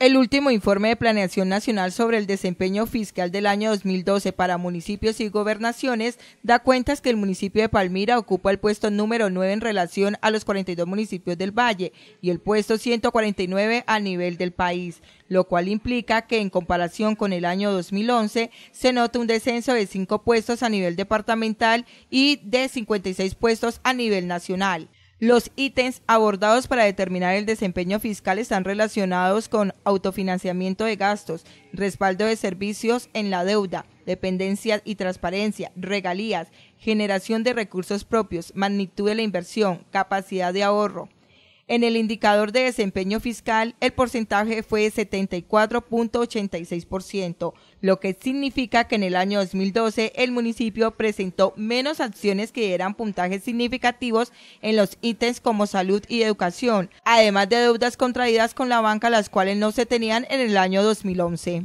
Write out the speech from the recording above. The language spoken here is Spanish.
El último informe de Planeación Nacional sobre el desempeño fiscal del año 2012 para municipios y gobernaciones da cuentas que el municipio de Palmira ocupa el puesto número 9 en relación a los 42 municipios del Valle y el puesto 149 a nivel del país, lo cual implica que en comparación con el año 2011 se nota un descenso de 5 puestos a nivel departamental y de 56 puestos a nivel nacional. Los ítems abordados para determinar el desempeño fiscal están relacionados con autofinanciamiento de gastos, respaldo de servicios en la deuda, dependencia y transparencia, regalías, generación de recursos propios, magnitud de la inversión, capacidad de ahorro, en el indicador de desempeño fiscal, el porcentaje fue de 74.86%, lo que significa que en el año 2012 el municipio presentó menos acciones que eran puntajes significativos en los ítems como salud y educación, además de deudas contraídas con la banca las cuales no se tenían en el año 2011.